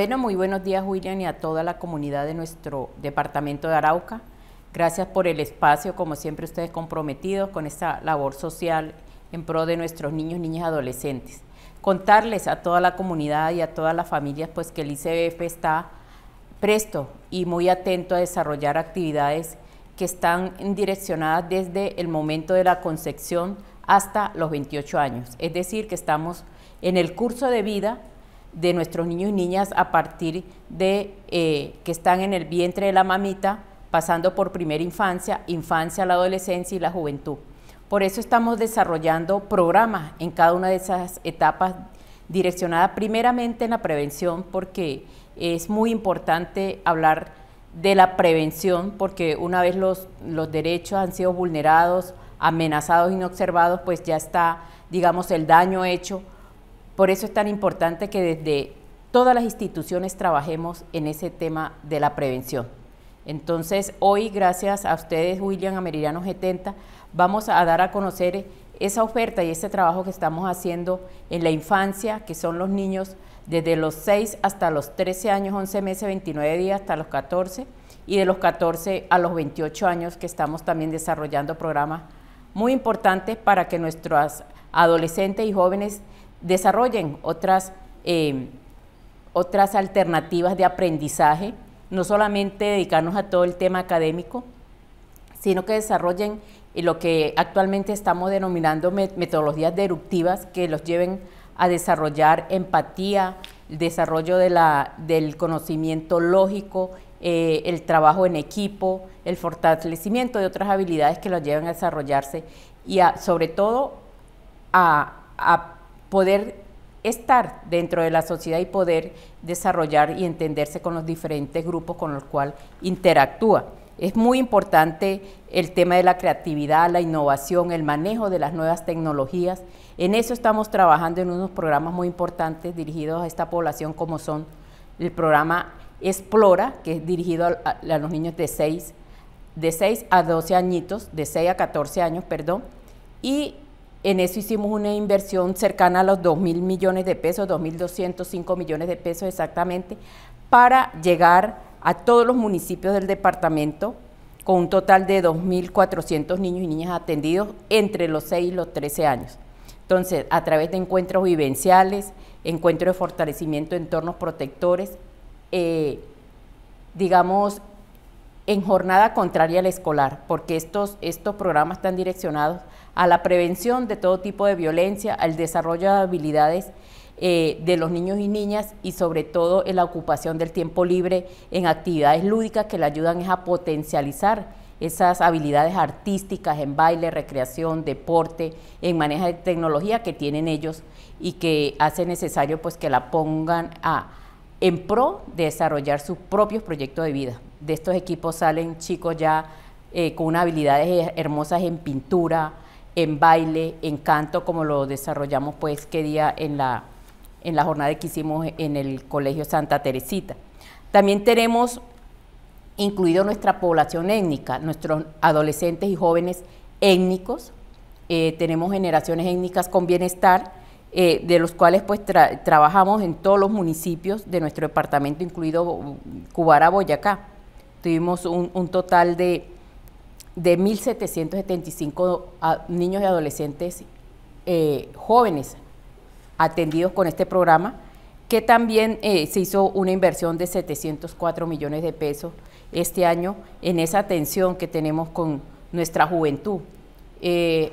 Bueno, muy buenos días William y a toda la comunidad de nuestro departamento de Arauca. Gracias por el espacio, como siempre ustedes comprometidos con esta labor social en pro de nuestros niños, niñas, adolescentes. Contarles a toda la comunidad y a todas las familias pues que el ICBF está presto y muy atento a desarrollar actividades que están direccionadas desde el momento de la concepción hasta los 28 años. Es decir, que estamos en el curso de vida de nuestros niños y niñas a partir de eh, que están en el vientre de la mamita, pasando por primera infancia, infancia, la adolescencia y la juventud. Por eso estamos desarrollando programas en cada una de esas etapas direccionada primeramente en la prevención, porque es muy importante hablar de la prevención, porque una vez los, los derechos han sido vulnerados, amenazados, inobservados, pues ya está, digamos, el daño hecho por eso es tan importante que desde todas las instituciones trabajemos en ese tema de la prevención. Entonces, hoy, gracias a ustedes, William, a 70, vamos a dar a conocer esa oferta y ese trabajo que estamos haciendo en la infancia, que son los niños desde los 6 hasta los 13 años, 11 meses, 29 días, hasta los 14, y de los 14 a los 28 años, que estamos también desarrollando programas muy importantes para que nuestras adolescentes y jóvenes desarrollen otras, eh, otras alternativas de aprendizaje, no solamente dedicarnos a todo el tema académico, sino que desarrollen eh, lo que actualmente estamos denominando metodologías deductivas que los lleven a desarrollar empatía, el desarrollo del conocimiento lógico, eh, el trabajo en equipo, el fortalecimiento de otras habilidades que los lleven a desarrollarse y sobre todo a, a poder estar dentro de la sociedad y poder desarrollar y entenderse con los diferentes grupos con los cuales interactúa. Es muy importante el tema de la creatividad, la innovación, el manejo de las nuevas tecnologías. En eso estamos trabajando en unos programas muy importantes dirigidos a esta población como son el programa Explora, que es dirigido a, los niños de 6, de 6 a 12 añitos, de 6 a 14 años, perdón, y en eso hicimos una inversión cercana a los 2.000 millones de pesos, 2.205 millones de pesos exactamente, para llegar a todos los municipios del departamento con un total de 2.400 niños y niñas atendidos entre los 6 y los 13 años. Entonces, a través de encuentros vivenciales, encuentros de fortalecimiento de entornos protectores, eh, digamos, en jornada contraria al escolar, porque estos programas están direccionados a la prevención de todo tipo de violencia, al desarrollo de habilidades eh, de los niños y niñas y sobre todo en la ocupación del tiempo libre en actividades lúdicas que le ayudan es a potencializar esas habilidades artísticas en baile, recreación, deporte, en manejo de tecnología que tienen ellos y que hace necesario pues que la pongan a, en pro de desarrollar sus propios proyectos de vida. De estos equipos salen chicos ya eh, con habilidades hermosas en pintura, en baile, en canto, como lo desarrollamos pues que día en la, en la jornada que hicimos en el Colegio Santa Teresita. También tenemos incluido nuestra población étnica, nuestros adolescentes y jóvenes étnicos, eh, tenemos generaciones étnicas con bienestar, eh, de los cuales pues trabajamos en todos los municipios de nuestro departamento, incluido Cubara, Boyacá. Tuvimos un total de de 1.775 ah, niños y adolescentes eh, jóvenes atendidos con este programa, que también eh, se hizo una inversión de 704 millones de pesos este año en esa atención que tenemos con nuestra juventud. Eh,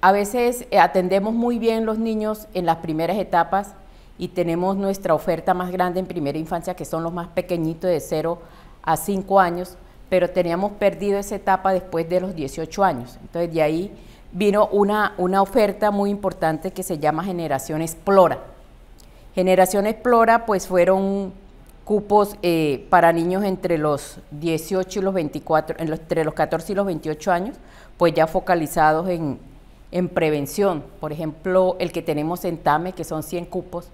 a veces atendemos muy bien los niños en las primeras etapas y tenemos nuestra oferta más grande en primera infancia, que son los más pequeñitos de 0 a 5 años, pero teníamos perdido esa etapa después de los 18 años. Entonces de ahí vino una, una oferta muy importante que se llama Generación Explora. Generación Explora pues fueron cupos eh, para niños entre los 18 y los 24, entre los 14 y los 28 años, pues ya focalizados en, en prevención. Por ejemplo, el que tenemos en TAME, que son 100 cupos,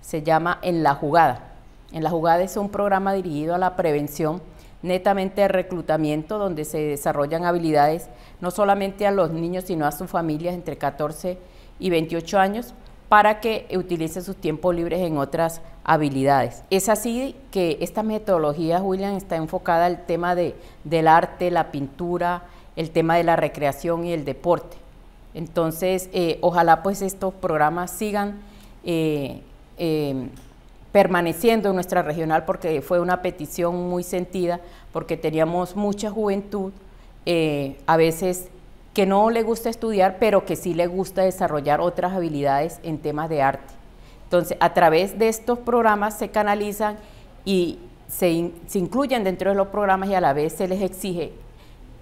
se llama En la Jugada. En la Jugada es un programa dirigido a la prevención netamente de reclutamiento, donde se desarrollan habilidades no solamente a los niños, sino a sus familias entre 14 y 28 años para que utilicen sus tiempos libres en otras habilidades. Es así que esta metodología, William, está enfocada al tema de, del arte, la pintura, el tema de la recreación y el deporte. Entonces, eh, ojalá pues estos programas sigan eh, eh, permaneciendo en nuestra regional porque fue una petición muy sentida, porque teníamos mucha juventud, eh, a veces que no le gusta estudiar, pero que sí le gusta desarrollar otras habilidades en temas de arte. Entonces, a través de estos programas se canalizan y se, incluyen dentro de los programas y a la vez se les exige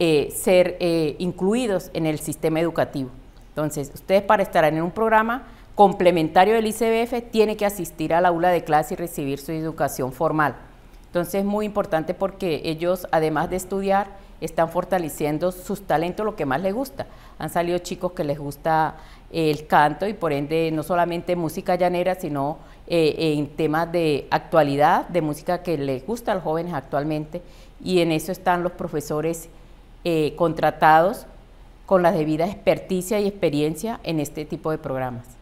eh, ser eh, incluidos en el sistema educativo. Entonces, ustedes para estar en un programa complementario del ICBF tiene que asistir al aula de clase y recibir su educación formal. Entonces es muy importante porque ellos, además de estudiar, están fortaleciendo sus talentos, lo que más les gusta. Han salido chicos que les gusta el canto y por ende no solamente música llanera, sino eh, en temas de actualidad, de música que les gusta a los jóvenes actualmente. Y en eso están los profesores eh, contratados con la debida experticia y experiencia en este tipo de programas.